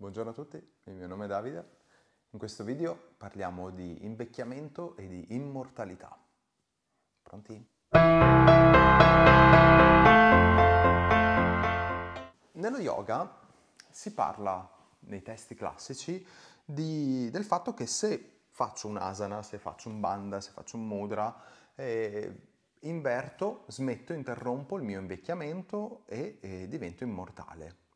Buongiorno a tutti, il mio nome è Davide. In questo video parliamo di invecchiamento e di immortalità. Pronti? Nello yoga si parla nei testi classici di, del fatto che se faccio un asana, se faccio un banda, se faccio un mudra, eh, inverto, smetto, interrompo il mio invecchiamento e, e divento immortale.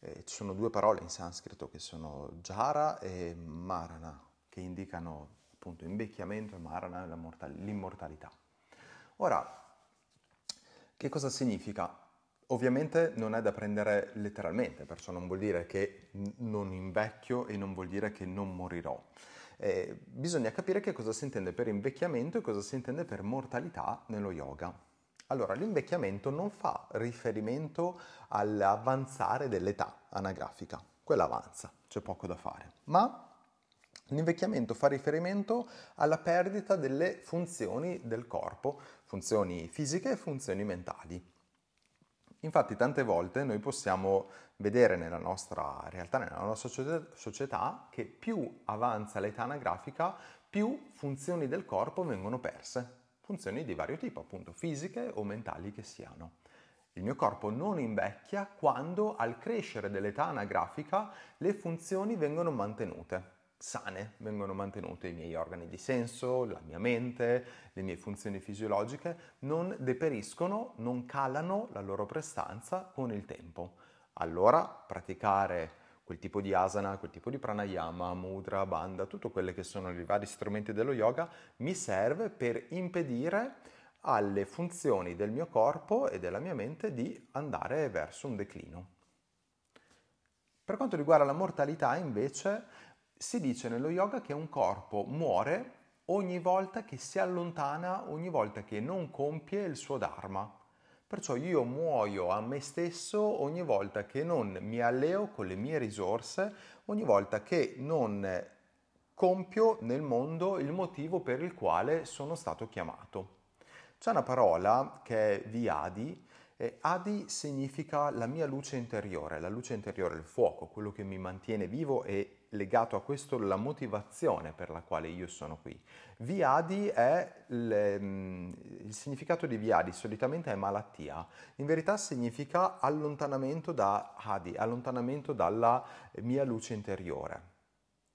Eh, ci sono due parole in sanscrito che sono Jara e Marana, che indicano appunto invecchiamento e Marana l'immortalità. Ora, che cosa significa? Ovviamente non è da prendere letteralmente, perciò non vuol dire che non invecchio e non vuol dire che non morirò. Eh, bisogna capire che cosa si intende per invecchiamento e cosa si intende per mortalità nello yoga. Allora, l'invecchiamento non fa riferimento all'avanzare dell'età anagrafica, quella avanza, c'è poco da fare, ma L'invecchiamento fa riferimento alla perdita delle funzioni del corpo, funzioni fisiche e funzioni mentali. Infatti tante volte noi possiamo vedere nella nostra realtà, nella nostra società, che più avanza l'età anagrafica, più funzioni del corpo vengono perse, funzioni di vario tipo, appunto fisiche o mentali che siano. Il mio corpo non invecchia quando al crescere dell'età anagrafica le funzioni vengono mantenute, sane, vengono mantenute i miei organi di senso, la mia mente, le mie funzioni fisiologiche, non deperiscono, non calano la loro prestanza con il tempo. Allora praticare quel tipo di asana, quel tipo di pranayama, mudra, banda, tutto quelli che sono i vari strumenti dello yoga, mi serve per impedire alle funzioni del mio corpo e della mia mente di andare verso un declino. Per quanto riguarda la mortalità, invece, si dice nello yoga che un corpo muore ogni volta che si allontana, ogni volta che non compie il suo dharma. Perciò io muoio a me stesso ogni volta che non mi alleo con le mie risorse, ogni volta che non compio nel mondo il motivo per il quale sono stato chiamato. C'è una parola che è viadi, e adi significa la mia luce interiore, la luce interiore, il fuoco, quello che mi mantiene vivo e legato a questo la motivazione per la quale io sono qui. Viadi è il, ehm, il significato di viadi solitamente è malattia, in verità significa allontanamento da Adi, allontanamento dalla mia luce interiore,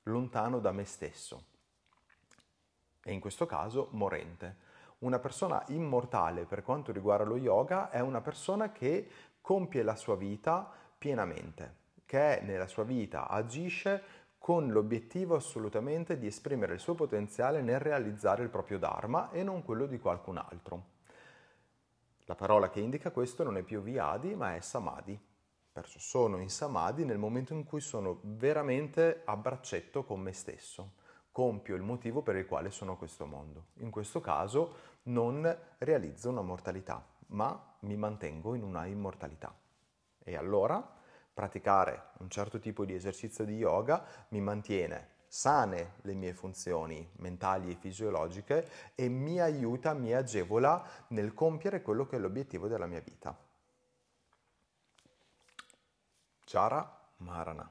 lontano da me stesso. E in questo caso morente. Una persona immortale per quanto riguarda lo yoga è una persona che compie la sua vita pienamente, che nella sua vita agisce con l'obiettivo assolutamente di esprimere il suo potenziale nel realizzare il proprio Dharma e non quello di qualcun altro. La parola che indica questo non è più viadi, ma è samadhi. Perciò sono in samadhi nel momento in cui sono veramente a braccetto con me stesso. Compio il motivo per il quale sono a questo mondo. In questo caso non realizzo una mortalità, ma mi mantengo in una immortalità. E allora praticare un certo tipo di esercizio di yoga mi mantiene sane le mie funzioni mentali e fisiologiche e mi aiuta, mi agevola nel compiere quello che è l'obiettivo della mia vita. Chara Marana.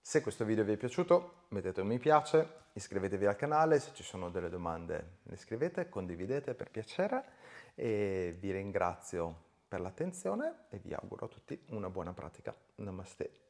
Se questo video vi è piaciuto mettete un mi piace, iscrivetevi al canale, se ci sono delle domande le scrivete, condividete per piacere e vi ringrazio per l'attenzione e vi auguro a tutti una buona pratica. Namaste.